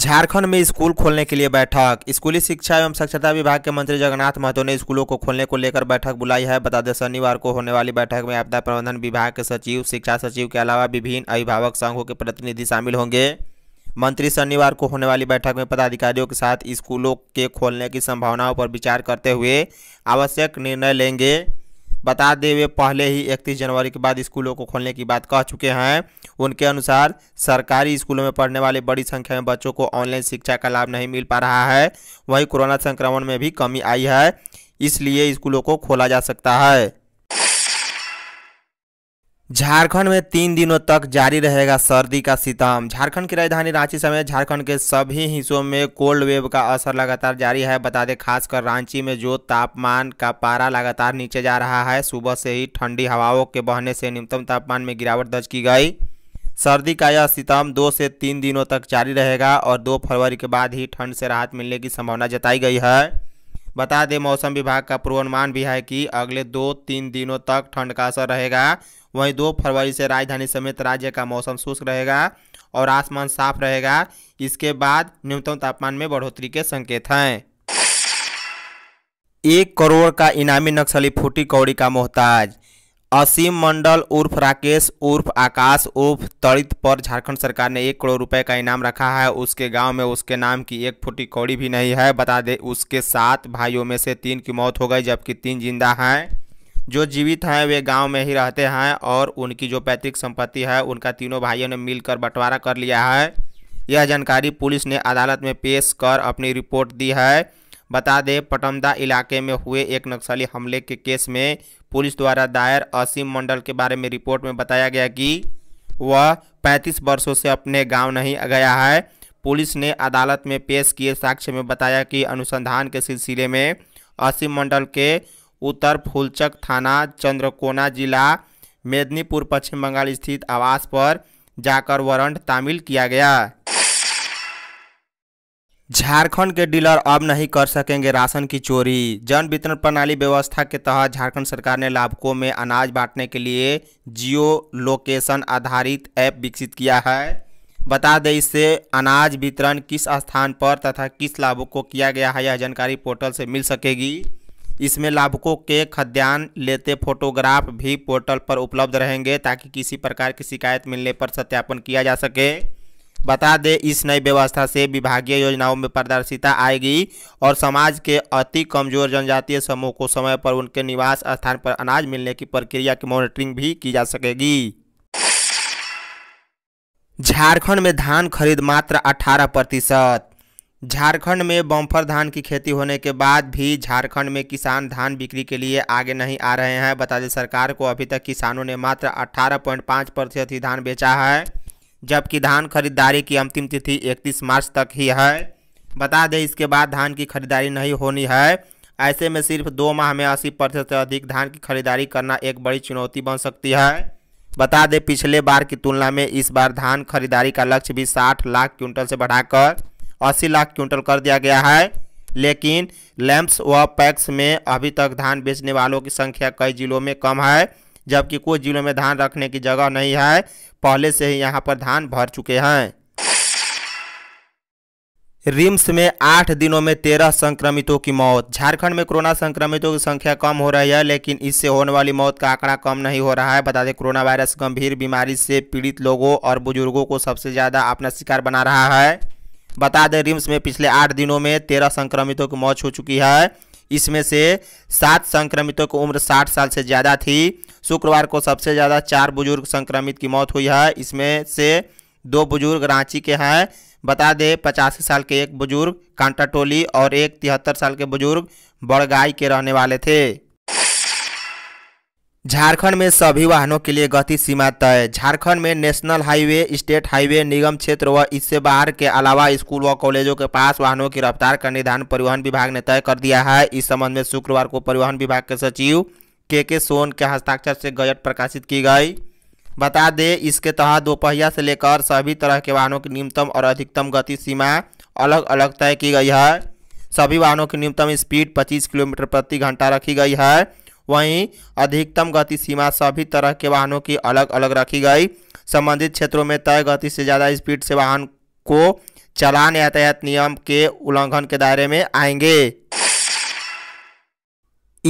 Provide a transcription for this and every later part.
झारखंड में स्कूल खोलने के लिए बैठक स्कूली शिक्षा एवं साक्षरता विभाग के मंत्री जगन्नाथ महतो ने स्कूलों को खोलने को लेकर बैठक बुलाई है बता दें शनिवार को होने वाली बैठक में आपदा प्रबंधन विभाग के सचिव शिक्षा सचिव के अलावा विभिन्न अभिभावक संघों के प्रतिनिधि शामिल होंगे मंत्री शनिवार को होने वाली बैठक में पदाधिकारियों के साथ स्कूलों के खोलने की संभावनाओं पर विचार करते हुए आवश्यक निर्णय लेंगे बता दें वे पहले ही इकतीस जनवरी के बाद स्कूलों को खोलने की बात कह चुके हैं उनके अनुसार सरकारी स्कूलों में पढ़ने वाले बड़ी संख्या में बच्चों को ऑनलाइन शिक्षा का लाभ नहीं मिल पा रहा है वहीं कोरोना संक्रमण में भी कमी आई है इसलिए स्कूलों को खोला जा सकता है झारखंड में तीन दिनों तक जारी रहेगा सर्दी का सितम झारखंड की राजधानी रांची समेत झारखंड के सभी हिस्सों में कोल्ड वेव का असर लगातार जारी है बता दें खासकर रांची में जो तापमान का पारा लगातार नीचे जा रहा है सुबह से ही ठंडी हवाओं के बहने से न्यूनतम तापमान में गिरावट दर्ज की गई सर्दी का यह सितम दो से तीन दिनों तक जारी रहेगा और दो फरवरी के बाद ही ठंड से राहत मिलने की संभावना जताई गई है बता दें मौसम विभाग का पूर्वानुमान भी है कि अगले दो तीन दिनों तक ठंड का असर रहेगा वहीं दो फरवरी से राजधानी समेत राज्य का मौसम शुष्क रहेगा और आसमान साफ रहेगा इसके बाद न्यूनतम तापमान में बढ़ोतरी के संकेत हैं एक करोड़ का इनामी नक्सली फूटी कौड़ी का मोहताज असीम मंडल उर्फ राकेश उर्फ आकाश उर्फ तड़ित पर झारखंड सरकार ने एक करोड़ रुपए का इनाम रखा है उसके गांव में उसके नाम की एक फुटी कौड़ी भी नहीं है बता दें उसके सात भाइयों में से तीन की मौत हो गई जबकि तीन जिंदा हैं जो जीवित हैं वे गांव में ही रहते हैं और उनकी जो पैतृक संपत्ति है उनका तीनों भाइयों ने मिलकर बंटवारा कर लिया है यह जानकारी पुलिस ने अदालत में पेश कर अपनी रिपोर्ट दी है बता दें पटमदा इलाके में हुए एक नक्सली हमले के केस में पुलिस द्वारा दायर असीम मंडल के बारे में रिपोर्ट में बताया गया कि वह 35 वर्षों से अपने गांव नहीं गया है पुलिस ने अदालत में पेश किए साक्ष्य में बताया कि अनुसंधान के सिलसिले में असीम मंडल के उत्तर फूलचक थाना चंद्रकोना जिला मेदिनीपुर पश्चिम बंगाल स्थित आवास पर जाकर वारंट तामिल किया गया झारखंड के डीलर अब नहीं कर सकेंगे राशन की चोरी जन वितरण प्रणाली व्यवस्था के तहत झारखंड सरकार ने लाभकों में अनाज बांटने के लिए जियो लोकेशन आधारित ऐप विकसित किया है बता दें इससे अनाज वितरण किस स्थान पर तथा किस लाभुक को किया गया है यह जानकारी पोर्टल से मिल सकेगी इसमें लाभुकों के खद्यान लेते फोटोग्राफ भी पोर्टल पर उपलब्ध रहेंगे ताकि किसी प्रकार की शिकायत मिलने पर सत्यापन किया जा सके बता दें इस नई व्यवस्था से विभागीय योजनाओं में पारदर्शिता आएगी और समाज के अति कमजोर जनजातीय समूह को समय पर उनके निवास स्थान पर अनाज मिलने की प्रक्रिया की मॉनिटरिंग भी की जा सकेगी झारखंड में धान खरीद मात्र 18 प्रतिशत झारखंड में बम्फर धान की खेती होने के बाद भी झारखंड में किसान धान बिक्री के लिए आगे नहीं आ रहे हैं बता दें सरकार को अभी तक किसानों ने मात्र 18.5 प्रतिशत ही धान बेचा है जबकि धान खरीदारी की अंतिम तिथि 31 मार्च तक ही है बता दें इसके बाद धान की खरीदारी नहीं होनी है ऐसे में सिर्फ दो माह में अस्सी प्रतिशत से अधिक धान की खरीदारी करना एक बड़ी चुनौती बन सकती है बता दें पिछले बार की तुलना में इस बार धान खरीदारी का लक्ष्य भी साठ लाख क्विंटल से बढ़ाकर अस्सी लाख क्विंटल कर दिया गया है लेकिन लैम्प्स व पैक्स में अभी तक धान बेचने वालों की संख्या कई जिलों में कम है जबकि कुछ जिलों में धान रखने की जगह नहीं है पहले से ही यहाँ पर धान भर चुके हैं रिम्स में आठ दिनों में तेरह संक्रमितों की मौत झारखंड में कोरोना संक्रमितों की संख्या कम हो रही है लेकिन इससे होने वाली मौत का आंकड़ा कम नहीं हो रहा है बता दें कोरोना वायरस गंभीर बीमारी से पीड़ित लोगों और बुजुर्गों को सबसे ज़्यादा अपना शिकार बना रहा है बता दें रिम्स में पिछले आठ दिनों में तेरह संक्रमितों की मौत हो चुकी है इसमें से सात संक्रमितों की उम्र साठ साल से ज़्यादा थी शुक्रवार को सबसे ज़्यादा चार बुजुर्ग संक्रमित की मौत हुई है इसमें से दो बुजुर्ग रांची के हैं बता दें पचासी साल के एक बुजुर्ग कांटाटोली और एक तिहत्तर साल के बुजुर्ग बड़गाई के रहने वाले थे झारखंड में सभी वाहनों के लिए गति सीमा तय झारखंड में नेशनल हाईवे स्टेट हाईवे निगम क्षेत्र व इससे बाहर के अलावा स्कूल व कॉलेजों के पास वाहनों की रफ्तार का निर्धारण परिवहन विभाग ने तय कर दिया है इस संबंध में शुक्रवार को परिवहन विभाग के सचिव के के सोन के हस्ताक्षर से गजट प्रकाशित की गई बता दें इसके तहत दोपहिया से लेकर सभी तरह के वाहनों की न्यूनतम और अधिकतम गति सीमा अलग अलग तय की गई है सभी वाहनों की न्यूनतम स्पीड पच्चीस किलोमीटर प्रति घंटा रखी गई है वहीं अधिकतम गति सीमा सभी तरह के वाहनों की अलग अलग रखी गई संबंधित क्षेत्रों में तय गति से ज़्यादा स्पीड से वाहन को चलान यातायात नियम के उल्लंघन के दायरे में आएंगे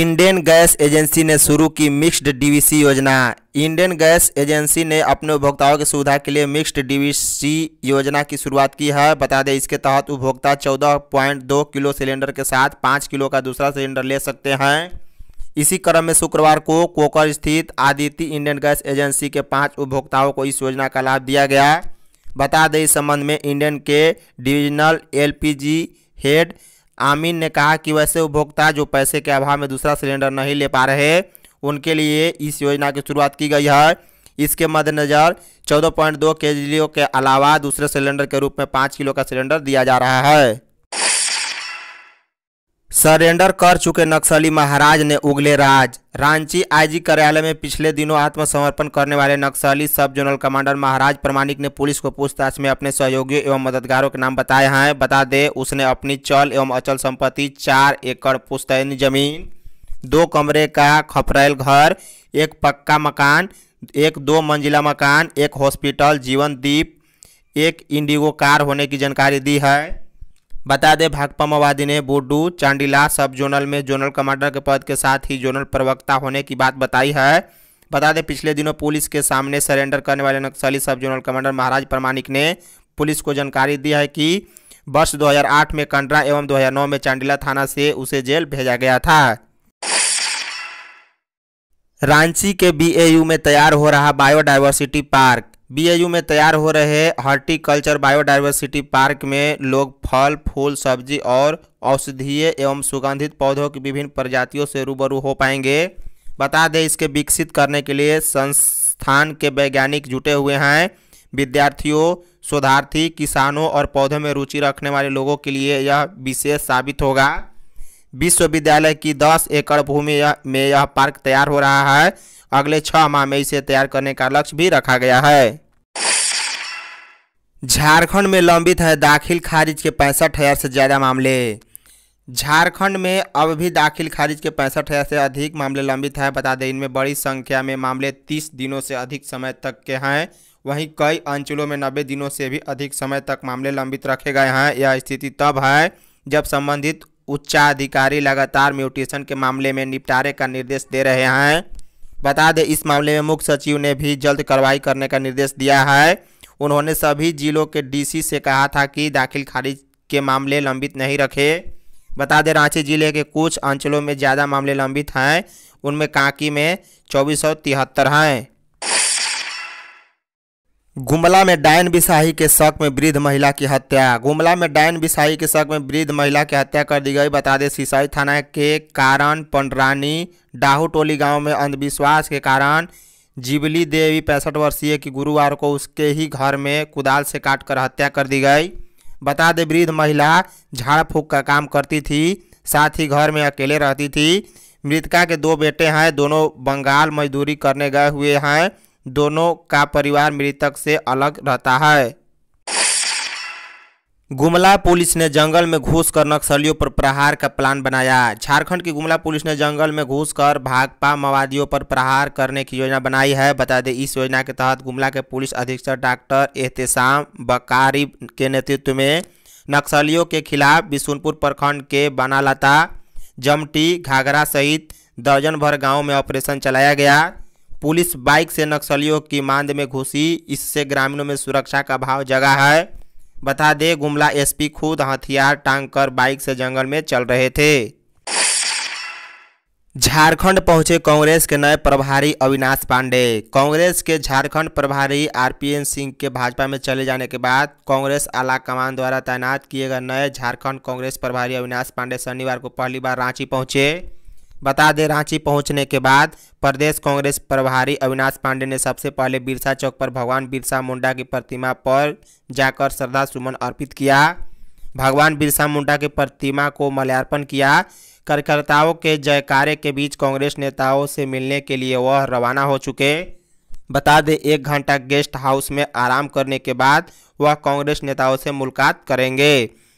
इंडियन गैस एजेंसी ने शुरू की मिक्स्ड डीवीसी योजना इंडियन गैस एजेंसी ने अपने उपभोक्ताओं की सुविधा के लिए मिक्स्ड डीवीसी योजना की शुरुआत की है बता दें इसके तहत उपभोक्ता 14.2 किलो सिलेंडर के साथ 5 किलो का दूसरा सिलेंडर ले सकते हैं इसी क्रम में शुक्रवार को कोकर स्थित आदित्य इंडियन गैस एजेंसी के पांच उपभोक्ताओं को इस योजना का लाभ दिया गया बता दें इस संबंध में इंडियन के डिविजनल एलपीजी हेड आमीन ने कहा कि वैसे उपभोक्ता जो पैसे के अभाव में दूसरा सिलेंडर नहीं ले पा रहे उनके लिए इस योजना की शुरुआत की गई है इसके मद्देनज़र 14.2 पॉइंट के अलावा दूसरे सिलेंडर के रूप में 5 किलो का सिलेंडर दिया जा रहा है सरेंडर कर चुके नक्सली महाराज ने उगले राज रांची आईजी कार्यालय में पिछले दिनों आत्मसमर्पण करने वाले नक्सली सब जोनल कमांडर महाराज प्रमाणिक ने पुलिस को पूछताछ में अपने सहयोगियों एवं मददगारों के नाम बताए हैं बता दें उसने अपनी चल एवं अचल संपत्ति चार एकड़ पुस्तैनी जमीन दो कमरे का खपरेल घर एक पक्का मकान एक दो मंजिला मकान एक हॉस्पिटल जीवन दीप एक इंडिगो कार होने की जानकारी दी है बता दें भाकपा माओवादी ने बोडू चांडीला सब जोनल में जोनल कमांडर के पद के साथ ही जोनल प्रवक्ता होने की बात बताई है बता दें पिछले दिनों पुलिस के सामने सरेंडर करने वाले नक्सली सब जोनल कमांडर महाराज प्रमाणिक ने पुलिस को जानकारी दी है कि वर्ष 2008 में कंडरा एवं 2009 में चांडीला थाना से उसे जेल भेजा गया था रांची के बी में तैयार हो रहा बायोडाइवर्सिटी पार्क बीएयू में तैयार हो रहे हॉर्टिकल्चर बायोडाइवर्सिटी पार्क में लोग फल फूल सब्जी और औषधीय एवं सुगंधित पौधों की विभिन्न प्रजातियों से रूबरू हो पाएंगे बता दें इसके विकसित करने के लिए संस्थान के वैज्ञानिक जुटे हुए हैं विद्यार्थियों शोधार्थी किसानों और पौधों में रुचि रखने वाले लोगों के लिए यह विशेष साबित होगा विश्वविद्यालय की 10 एकड़ भूमि में यह पार्क तैयार हो रहा है अगले छः माह में इसे तैयार करने का लक्ष्य भी रखा गया है झारखंड में लंबित है दाखिल खारिज के पैंसठ हज़ार से ज़्यादा मामले झारखंड में अब भी दाखिल खारिज के पैंसठ हज़ार से अधिक मामले लंबित हैं बता दें इनमें बड़ी संख्या में मामले तीस दिनों से अधिक समय तक के हैं वहीं कई अंचलों में नब्बे दिनों से भी अधिक समय तक मामले लंबित रखे गए हैं यह स्थिति तब है जब संबंधित उच्चाधिकारी लगातार म्यूटेशन के मामले में निपटारे का निर्देश दे रहे हैं बता दें इस मामले में मुख्य सचिव ने भी जल्द कार्रवाई करने का निर्देश दिया है उन्होंने सभी जिलों के डीसी से कहा था कि दाखिल खारिज के मामले लंबित नहीं रखे बता दें रांची जिले के कुछ अंचलों में ज़्यादा मामले लंबित हैं उनमें कांकी में चौबीस सौ तिहत्तर हैं गुमला में डायन बिसाही के शक में वृद्ध महिला की हत्या गुमला में डायन बिसाही के शक में वृद्ध महिला की हत्या कर दी गई बता दें सिसाई थाना के कारण पंडरानी डाहू टोली गांव में अंधविश्वास के कारण जीवली देवी पैंसठ वर्षीय की गुरुवार को उसके ही घर में कुदाल से काटकर हत्या कर दी गई बता दें वृद्ध महिला झाड़ फूक का काम करती थी साथ ही घर में अकेले रहती थी मृतका के दो बेटे हैं दोनों बंगाल मजदूरी करने गए हुए हैं दोनों का परिवार मृतक से अलग रहता है गुमला पुलिस ने जंगल में घुसकर नक्सलियों पर प्रहार का प्लान बनाया झारखंड की गुमला पुलिस ने जंगल में घुसकर भाकपा माओवादियों पर प्रहार करने की योजना बनाई है बता दें इस योजना के तहत गुमला के पुलिस अधीक्षक डॉक्टर एहतसाम बकारी के नेतृत्व में नक्सलियों के खिलाफ बिशुनपुर प्रखंड के बनालता जमटी घाघरा सहित दर्जन भर गाँव में ऑपरेशन चलाया गया पुलिस बाइक से नक्सलियों की मांद में घुसी इससे ग्रामीणों में सुरक्षा का भाव जगा है बता दे गुमला एसपी खुद हथियार टांग कर बाइक से जंगल में चल रहे थे झारखंड पहुंचे कांग्रेस के नए प्रभारी अविनाश पांडे कांग्रेस के झारखंड प्रभारी आरपीएन सिंह के भाजपा में चले जाने के बाद कांग्रेस आला कमान द्वारा तैनात किए गए नए झारखंड कांग्रेस प्रभारी अविनाश पांडे शनिवार को पहली बार रांची पहुंचे बता दें रांची पहुंचने के बाद प्रदेश कांग्रेस प्रभारी अविनाश पांडे ने सबसे पहले बिरसा चौक पर भगवान बिरसा मुंडा की प्रतिमा पर जाकर श्रद्धा सुमन अर्पित किया भगवान बिरसा मुंडा की प्रतिमा को माल्यार्पण किया कार्यकर्ताओं के जयकारे के बीच कांग्रेस नेताओं से मिलने के लिए वह रवाना हो चुके बता दें एक घंटा गेस्ट हाउस में आराम करने के बाद वह कांग्रेस नेताओं से मुलाकात करेंगे